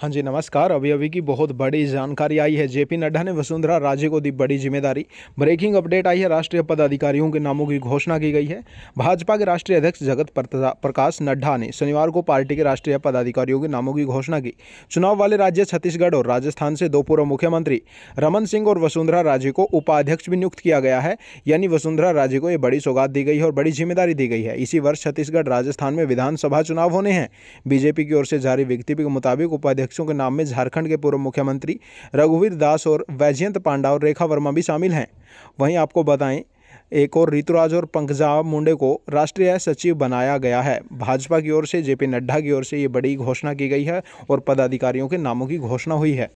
हाँ जी नमस्कार अभी अभी की बहुत बड़ी जानकारी आई है जेपी नड्डा ने वसुंधरा राजे को दी बड़ी जिम्मेदारी ब्रेकिंग अपडेट आई है राष्ट्रीय पदाधिकारियों के नामों की घोषणा की गई है भाजपा के राष्ट्रीय अध्यक्ष जगत प्रकाश नड्डा ने शनिवार को पार्टी के राष्ट्रीय पदाधिकारियों के नामों की घोषणा की चुनाव वाले राज्य छत्तीसगढ़ और राजस्थान से दो पूर्व मुख्यमंत्री रमन सिंह और वसुंधरा राजे को उपाध्यक्ष भी नियुक्त किया गया है यानी वसुंधरा राजे को ये बड़ी सौगात दी गई है और बड़ी जिम्मेदारी दी गई है इसी वर्ष छत्तीसगढ़ राजस्थान में विधानसभा चुनाव होने हैं बीजेपी की ओर से जारी विज्ञप्ति के मुताबिक उपाध्यक्ष अध्यक्षों के नाम में झारखंड के पूर्व मुख्यमंत्री रघुवीर दास और वैजयंत पांडा और रेखा वर्मा भी शामिल हैं वहीं आपको बताएं एक और ऋतुराज और पंकजा मुंडे को राष्ट्रीय सचिव बनाया गया है भाजपा की ओर से जेपी नड्डा की ओर से ये बड़ी घोषणा की गई है और पदाधिकारियों के नामों की घोषणा हुई है